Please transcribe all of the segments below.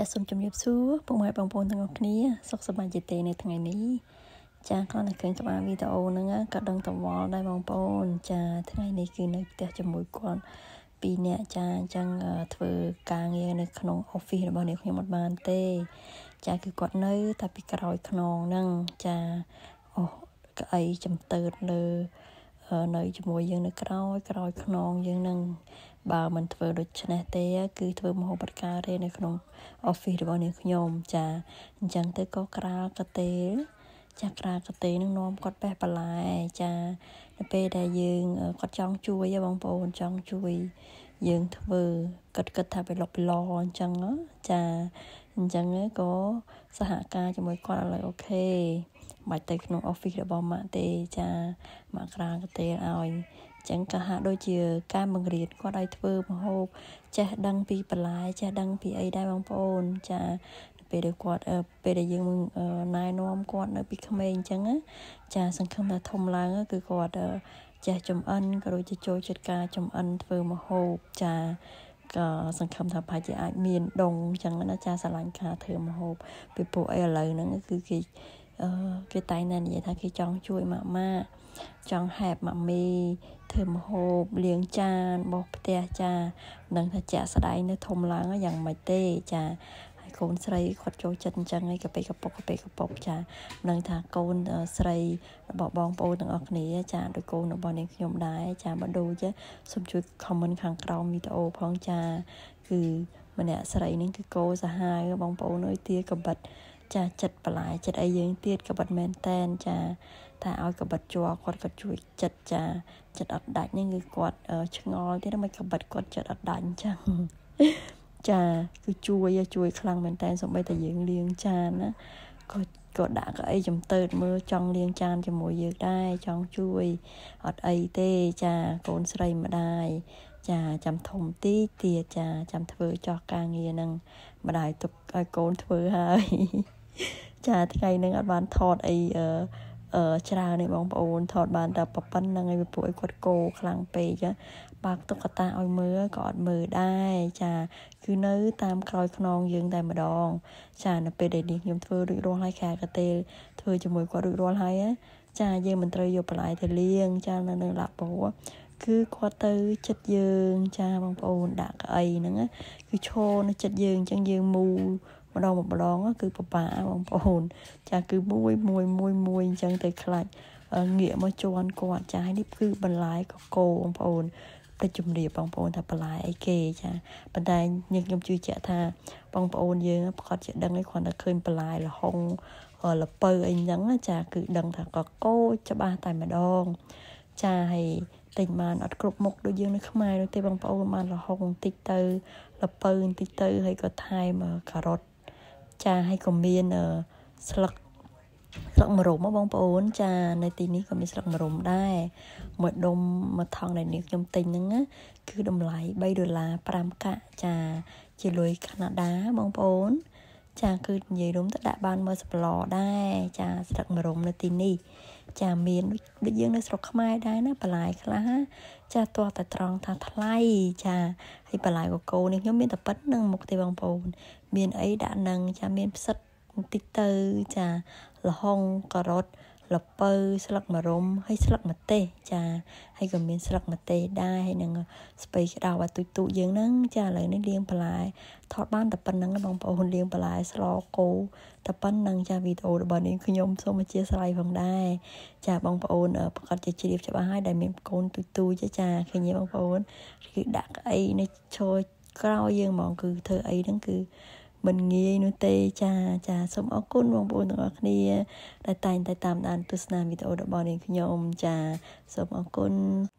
ចាសសូមជម្រាបសួរពុកម៉ែបងប្អូនទាំងអស់គ្នាសុខសប្បាយជាទេនៅថ្ងៃនេះចាសគ្រាន់តែឃើញក្បាលវីដេអូហ្នឹងក៏ដឹងតវល់ដែរបងប្អូន ចាថ្ងៃនេះគឺនៅផ្ទះជាមួយគាត់ពីរអ្នកចាអញ្ចឹងធ្វើការងារនៅក្នុង office របស់អ្នកខ្ញុំអត់បានទេ ចាគឺគាត់នៅតែពីក្រោយខ្នងហ្នឹងចាអូក្អីចំតើតលើនៅជាមួយយើងនៅក្រោយ ក្រោយខ្នងយើងនឹងបើមិនធ្វើដូច្នេះទេគឺធ្វើមហោបតការរេនៅក្នុង office របស់នាងខ្ញុំចាអញ្ចឹងទៅក៏ក្រាលកទេលចាក្រាលកទេលនឹងនាំគាត់បេះបន្លែចានៅពេលដែលយើងគាត់ចង់ជួយបងប្អូនចង់ជួយយើងធ្វើគិតគិតថាវាលុកពីឡអញ្ចឹងចាអញ្ចឹងក៏សហការជាមួយគាត់ឥឡូវអូខេមិនទៅក្នុង office របស់ម៉ាក់ទេចាម៉ាក់ក្រាលកទេលឲ្យចឹងក៏ហាក់ដូចជាការបង្រៀនគាត់ឲ្យធ្វើម្ហូបចេះដឹងពីបន្លែចេះដឹងពីអីដែរបងប្អូន ចាពេលដែលគាត់ពេលដែលយើងណែនាំគាត់នៅពីក្មេងអញ្ចឹងចាសង្ឃឹមថាធំឡើង គឺគាត់ចេះចំអិនក៏ដូចជាចូលចិត្តការចំអិនធ្វើម្ហូបចាក៏សង្ឃឹមថាប្រហែលជាអាចមានដងអញ្ចឹងណាចាស្រឡាញ់ការធ្វើម្ហូបពីពួកអីឥឡូវហ្នឹងគឺគេគេតែងតែនិយាយថាគេចង់ជួយម៉ាក់ម៉ាចង់ហែបម៉ាក់មីធ្វើម្ហូបលាងចានបោសផ្ទះចានឹងថាជាក់ស្ដែងនៅធំឡើងយ៉ាងម៉េចទេចាហើយកូនស្រីគាត់ចូលចិត្តអញ្ចឹងហើយកពេកកពុកកពេកកពុកចានឹងថាកូនស្រីរបស់បងប្អូនទាំងអស់គ្នា ចាដោយកូនរបស់នាងខ្ញុំដែរចាបើដូចសូមជួយ comment ខាងក្រោមវីដេអូផងចា គឺម្នាក់ស្រីនឹងគឺកោសាហាវបងប្អូនអើយទាកបិតចាចិត្តបលាយចិត្តអីយើងទៀតក៏បិទមែនតែនចាតែឲ្យកបិតជាប់គាត់គាត់ជួយចិត្តចា ចិត្តអត់ដាច់នេះគឺគាត់ឆ្ងល់ទៀតមិនកបិតគាត់ចិត្តអត់ដាច់អញ្ចឹងចាគឺជួយជួយខ្លាំងមែនតែសូម្បីតែយើងលាងចានណាក៏ក៏ដាក់ក៏អីចំទៅមើលចង់លាងចានជាមួយយើងដែរចង់ជួយអត់អីទេចាកូនស្រីម្ដាយចាចាំធំទីទៀតចាចាំធ្វើចោះការងារនឹងម្ដាយទុកឲ្យកូនធ្វើហើយចាថ្ងៃហ្នឹងអត់បានថតអីអឺអឺច្រើនទេបងប្អូនថតបានតែប៉ុណ្្នឹងឯងពួកឯងគាត់គោខ្លាំងពេកចាបើកតុក្កតាឲ្យមើលក៏អត់មើលដែរចាគឺនៅ តាមក្រោយខ្នងយើងតែម្ដងចានៅពេលដែលនេះខ្ញុំធ្វើរួចរាល់ហើយខែកាទេលធ្វើជាមួយគាត់រួចរាល់ហើយចាយើងមិនត្រូវយកបន្លែទៅលាងចានៅនៅឡាបូគឺគាត់ទៅចិត្តយើង ចាបងប្អូនដាក់កៅអីហ្នឹងគឺឈរនៅចិត្តយើងអញ្ចឹងយើងមូលម្ដងម្ដងគឺប្រប៉ាបងប្អូន ចាគឺមួយមួយមួយមួយអញ្ចឹងទៅខ្លាច់ងាកមកជន់គាត់ចានេះគឺបន្លែកកោបងប្អូនទៅជំរាបបងប្អូន ថាបន្លែអីគេចាប៉ុន្តែខ្ញុំខ្ញុំជឿជាក់ថា បងប្អូនយើងប្រកាសជាដឹងឯងគ្រាន់តែឃើញបន្លែលហុងលពៅអីហ្នឹង ចា គឺដឹងថាកកោច្បាស់តែម្ដង ចាហើយទិញបានអត់គ្រប់មុខដូចយើងនៅខ្មែរនោះទេបងប្អូនបានលហុងបន្តិចទៅ លពៅបន្តិចទៅហើយក៏ថែមការ៉ុតចាហើយក៏មានស្លឹកស្លឹកម្រុំបងប្អូន ចានៅទីនេះក៏មានស្លឹកម្រុំដែរមួយដុំមួយថងដែលនេះខ្ញុំទិញហ្នឹងណាគឺតម្លៃ3ដុល្លារ5កាក់ចាជាលុយកាណាដាបងប្អូន ចាគឺនិយាយរួមទៅដាក់បានមួយសប្លរដែរចាស្លឹកម្រុំនៅទីនេះចាមានដូចយើង នៅស្រុកខ្មែរដែរណាបន្លែខ្លះចាទាស់តែត្រង់ថាថ្លៃចាហើយបន្លែកកូរនេះខ្ញុំមានតែប៉ុណ្្នឹងមកទេបងប្អូន មានអីដាក់នឹងចាមានផ្សិតបន្តិចទៅចាល្ហុងការ៉ុតលពៅស្លឹកមរំហើយស្លឹកម្ទេសចាហើយក៏មានស្លឹកម្ទេសដែរហើយនឹងស្ពៃក្តៅអាទូចទូចយើងហ្នឹងចាឥឡូវនេះលាងបន្លែថតបានតែប៉ុណ្្នឹងបងប្អូនលាងបន្លែស្លគោតែប៉ុណ្្នឹងចាវីដេអូរបស់នេះខ្ញុំសូមអធិស្ឋានផងដែរចាបងប្អូនប្រកាសជាជ្រាបច្បាស់ហើយដែលមាន កូនទូចទូចចាឃើញទេបងប្អូនគឺដាក់អីនេះឈរក្រោយយើងហ្មងគឺធ្វើអីហ្នឹងគឺមិនងាយនោះទេចាចាសូមអរគុណបងប្អូនទាំងអស់គ្នាដែលតែងតែតាមដានទស្សនាវីដេអូរបស់នាងខ្ញុំចាសូមអរគុណ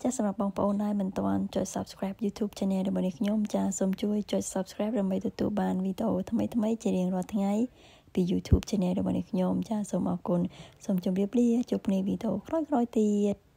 ចា សម្រាប់បងប្អូនដែលមិនទាន់ចុច Subscribe YouTube Channel របស់នាងខ្ញុំចាសូមជួយចុច Subscribe ដើម្បីទទួលបានវីដេអូថ្មីៗជារៀងរាល់ថ្ងៃពី YouTube Channel របស់នាងខ្ញុំចាសូមអរគុណសូមជម្រាបលាជួបគ្នាវីដេអូក្រោយៗទៀត